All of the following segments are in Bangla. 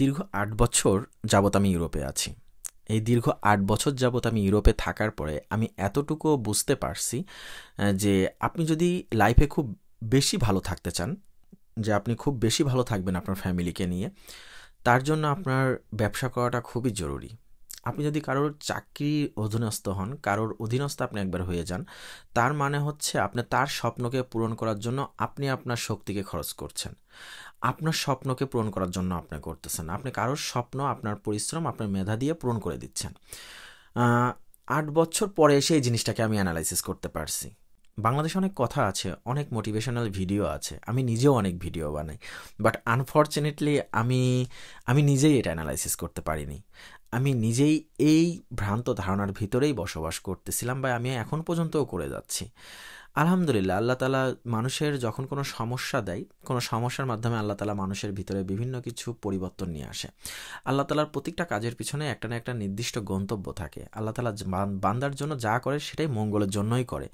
দীর্ঘ আট বছর যাবত আমি ইউরোপে আছি এই দীর্ঘ আট বছর যাবত আমি ইউরোপে থাকার পরে আমি এতটুকু বুঝতে পারছি যে আপনি যদি লাইফে খুব বেশি ভালো থাকতে চান যে আপনি খুব বেশি ভালো থাকবেন আপনার ফ্যামিলিকে নিয়ে তার জন্য আপনার ব্যবসা করাটা খুবই জরুরি আপনি যদি কারোর চাকরি অধীনস্থ হন কারোর অধীনস্থ আপনি একবার হয়ে যান তার মানে হচ্ছে আপনি তার স্বপ্নকে পূরণ করার জন্য আপনি আপনার শক্তিকে খরচ করছেন আপনার স্বপ্নকে পূরণ করার জন্য আপনি করতেছেন আপনি কারোর স্বপ্ন আপনার পরিশ্রম আপনার মেধা দিয়ে পূরণ করে দিচ্ছেন আট বছর পরে এসে এই জিনিসটাকে আমি অ্যানালাইসিস করতে পারছি বাংলাদেশে অনেক কথা আছে অনেক মোটিভেশনাল ভিডিও আছে আমি নিজেও অনেক ভিডিও বানাই বাট আনফর্চুনেটলি আমি আমি নিজেই এটা অ্যানালাইসিস করতে পারিনি আমি নিজেই এই ভ্রান্ত ধারণার ভিতরেই বসবাস করতেছিলাম বা আমি এখন পর্যন্তও করে যাচ্ছি আলহামদুলিল্লাহ আল্লাহ তালা মানুষের যখন কোনো সমস্যা দেয় কোনো সমস্যার মাধ্যমে আল্লাহ তালা মানুষের ভিতরে বিভিন্ন কিছু পরিবর্তন নিয়ে আসে আল্লাহ তালার প্রত্যেকটা কাজের পিছনে একটা না একটা নির্দিষ্ট গন্তব্য থাকে আল্লাহ তালা বান্দার জন্য যা করে সেটাই মঙ্গলের জন্যই করে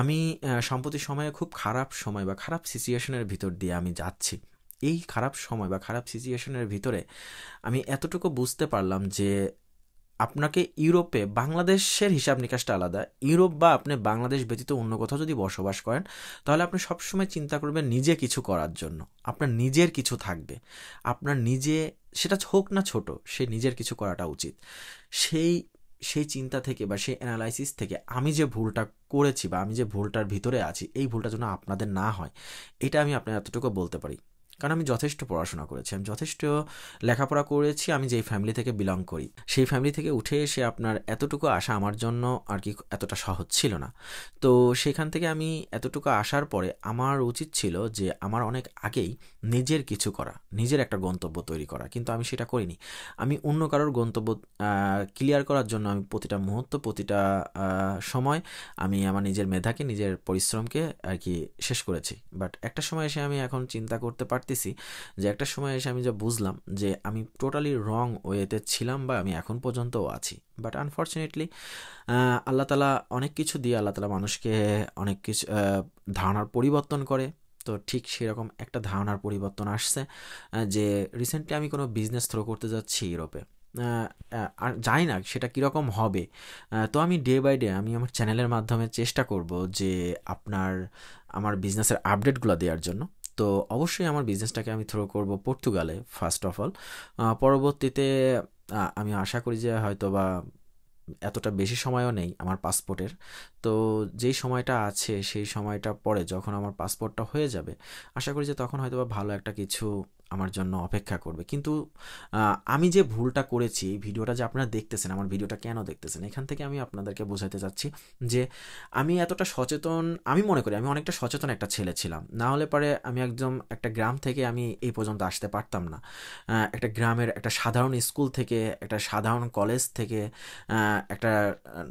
আমি সম্প্রতি সময়ে খুব খারাপ সময় বা খারাপ সিচুয়েশনের ভিতর দিয়ে আমি যাচ্ছি এই খারাপ সময় বা খারাপ সিচুয়েশনের ভিতরে আমি এতটুকু বুঝতে পারলাম যে আপনাকে ইউরোপে বাংলাদেশের হিসাব নিকাশটা আলাদা ইউরোপ বা আপনি বাংলাদেশ ব্যতীত অন্য কোথাও যদি বসবাস করেন তাহলে আপনি সবসময় চিন্তা করবেন নিজে কিছু করার জন্য আপনার নিজের কিছু থাকবে আপনার নিজে সেটা হোক না ছোট সে নিজের কিছু করাটা উচিত সেই সেই চিন্তা থেকে বা সেই অ্যানালাইসিস থেকে আমি যে ভুলটা করেছি বা আমি যে ভুলটার ভিতরে আছি এই ভুলটা যেন আপনাদের না হয় এটা আমি আপনার এতটুকু বলতে পারি কারণ আমি যথেষ্ট পড়াশোনা করেছি আমি যথেষ্ট লেখাপড়া করেছি আমি যেই ফ্যামিলি থেকে বিলং করি সেই ফ্যামিলি থেকে উঠে এসে আপনার এতটুকু আসা আমার জন্য আর কি এতটা সহজ ছিল না তো সেখান থেকে আমি এতটুকু আসার পরে আমার উচিত ছিল যে আমার অনেক আগেই নিজের কিছু করা নিজের একটা গন্তব্য তৈরি করা কিন্তু আমি সেটা করিনি আমি অন্য কারোর গন্তব্য ক্লিয়ার করার জন্য আমি প্রতিটা মুহূর্ত প্রতিটা সময় আমি আমার নিজের মেধাকে নিজের পরিশ্রমকে আর কি শেষ করেছি বাট একটা সময় এসে আমি এখন চিন্তা করতে পারছি ভাবতেছি যে একটা সময় এসে আমি যা বুঝলাম যে আমি টোটালি রং ওয়েতে ছিলাম বা আমি এখন পর্যন্তও আছি বাট আনফর্চুনেটলি আল্লাহ তালা অনেক কিছু দিয়ে আল্লাহ তালা মানুষকে অনেক কিছু ধারণার পরিবর্তন করে তো ঠিক সেরকম একটা ধারণার পরিবর্তন আসছে যে রিসেন্টলি আমি কোনো বিজনেস থ্রো করতে যাচ্ছি ইউরোপে আর জানি না সেটা কীরকম হবে তো আমি ডে বাই ডে আমি আমার চ্যানেলের মাধ্যমে চেষ্টা করব যে আপনার আমার বিজনেসের আপডেটগুলো দেওয়ার জন্য তো অবশ্যই আমার বিজনেসটাকে আমি থ্রো করব পর্তুগালে ফার্স্ট অফ অল পরবর্তীতে আমি আশা করি যে হয়তো বা এতটা বেশি সময়ও নেই আমার পাসপোর্টের তো যেই সময়টা আছে সেই সময়টা পরে যখন আমার পাসপোর্টটা হয়ে যাবে আশা করি যে তখন হয়তো বা ভালো একটা কিছু আমার জন্য অপেক্ষা করবে কিন্তু আমি যে ভুলটা করেছি ভিডিওটা যে আপনারা দেখতেছেন আমার ভিডিওটা কেন দেখতেছেন এখান থেকে আমি আপনাদেরকে বোঝাতে চাচ্ছি যে আমি এতটা সচেতন আমি মনে করি আমি অনেকটা সচেতন একটা ছেলে ছিলাম না হলে পরে আমি একদম একটা গ্রাম থেকে আমি এই পর্যন্ত আসতে পারতাম না একটা গ্রামের একটা সাধারণ স্কুল থেকে একটা সাধারণ কলেজ থেকে একটা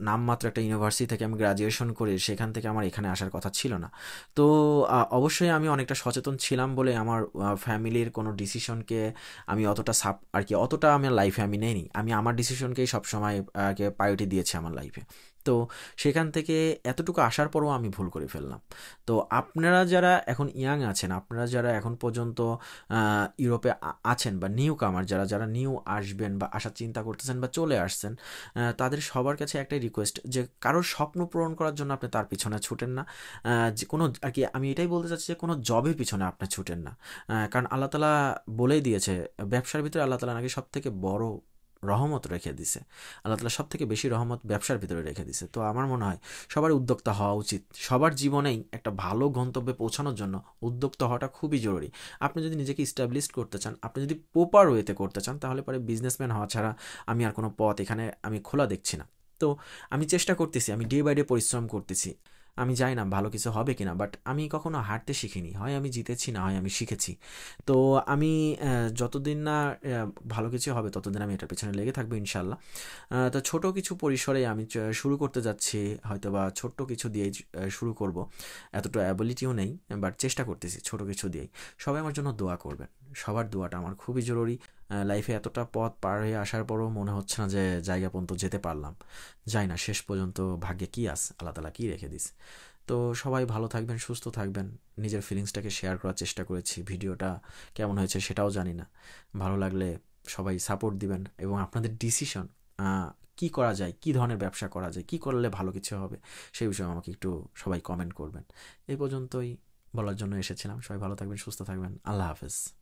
নামমাত্র একটা ইউনিভার্সিটি থেকে আমি গ্রাজুয়েট গ্র্যাজুয়েশন করে সেখান থেকে আমার এখানে আসার কথা ছিল না তো অবশ্যই আমি অনেকটা সচেতন ছিলাম বলে আমার ফ্যামিলির কোনো ডিসিশনকে আমি অতটা সাপ আর কি অতটা আমার লাইফে আমি নেইনি আমি আমার ডিসিশনকেই সবসময় প্রায়োরিটি দিয়েছি আমার লাইফে তো সেখান থেকে এতটুকু আসার পরও আমি ভুল করে ফেললাম তো আপনারা যারা এখন ইয়াং আছেন আপনারা যারা এখন পর্যন্ত ইউরোপে আছেন বা নিউ কামার যারা যারা নিউ আসবেন বা আসার চিন্তা করতেছেন বা চলে আসছেন তাদের সবার কাছে একটাই রিকোয়েস্ট যে কারোর স্বপ্ন পূরণ করার জন্য আপনি তার পিছনে ছুটেন না যে কোনো আর কি আমি এটাই বলতে চাচ্ছি যে কোনো জবের পিছনে আপনি ছুটেন না কারণ আল্লাহ তালা বলেই দিয়েছে ব্যবসার ভিতরে আল্লাহ তালা নাকি সব থেকে বড় রহমত রেখে দিছে আল্লাহ তালা সব থেকে বেশি রহমত ব্যবসার ভিতরে রেখে দিছে তো আমার মনে হয় সবার উদ্যোক্তা হওয়া উচিত সবার জীবনেই একটা ভালো গন্তব্যে পৌঁছানোর জন্য উদ্যোক্তা হওয়াটা খুবই জরুরি আপনি যদি নিজেকে ইস্টাবলিশ করতে চান আপনি যদি প্রপার ওয়েতে করতে চান তাহলে পরে বিজনেসম্যান হওয়া ছাড়া আমি আর কোনো পথ এখানে আমি খোলা দেখছি না তো আমি চেষ্টা করতেছি আমি ডে বাই ডে পরিশ্রম করতেছি আমি জানি না ভালো কিছু হবে কি না বাট আমি কখনো হাঁটতে শিখিনি হয় আমি জিতেছি না হয় আমি শিখেছি তো আমি যতদিন না ভালো কিছু হবে ততদিন আমি এটার পেছনে লেগে থাকবো ইনশাল্লাহ তো ছোট কিছু পরিসরে আমি শুরু করতে যাচ্ছি হয়তো বা ছোট্ট কিছু দিয়েই শুরু করব এতটা অ্যাবিলিটিও নেই বাট চেষ্টা করতেছি ছোট কিছু দিয়েই সবাই আমার জন্য দোয়া করবেন সবার দোয়াটা আমার খুবই জরুরি লাইফে এতটা পথ পার হয়ে আসার পরও মনে হচ্ছে না যে জায়গা পর্যন্ত যেতে পারলাম যাই না শেষ পর্যন্ত ভাগ্যে কী আস আল্লাহ তালা কী রেখে দিস তো সবাই ভালো থাকবেন সুস্থ থাকবেন নিজের ফিলিংসটাকে শেয়ার করার চেষ্টা করেছি ভিডিওটা কেমন হয়েছে সেটাও জানি না ভালো লাগলে সবাই সাপোর্ট দিবেন এবং আপনাদের ডিসিশন কি করা যায় কি ধরনের ব্যবসা করা যায় কি করলে ভালো কিছু হবে সেই বিষয়ে আমাকে একটু সবাই কমেন্ট করবেন এই পর্যন্তই বলার জন্য এসেছিলাম সবাই ভালো থাকবেন সুস্থ থাকবেন আল্লাহ হাফেজ